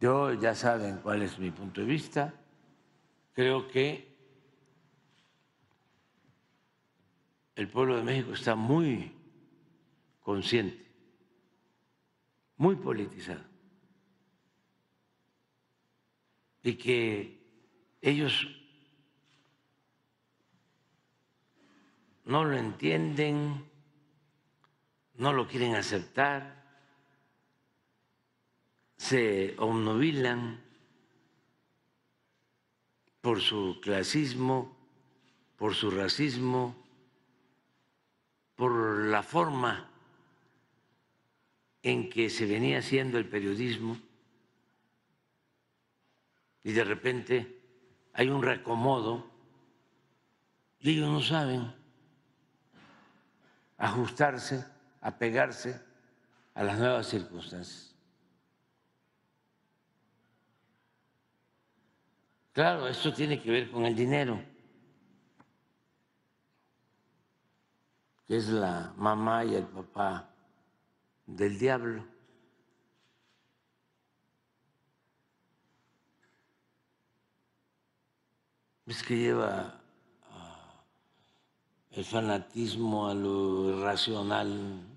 Yo ya saben cuál es mi punto de vista. Creo que el pueblo de México está muy consciente, muy politizado, y que ellos no lo entienden, no lo quieren aceptar se omnovilan por su clasismo, por su racismo, por la forma en que se venía haciendo el periodismo y de repente hay un recomodo y ellos no saben ajustarse, apegarse a las nuevas circunstancias. Claro, esto tiene que ver con el dinero, que es la mamá y el papá del diablo. Es que lleva ah, el fanatismo a lo irracional,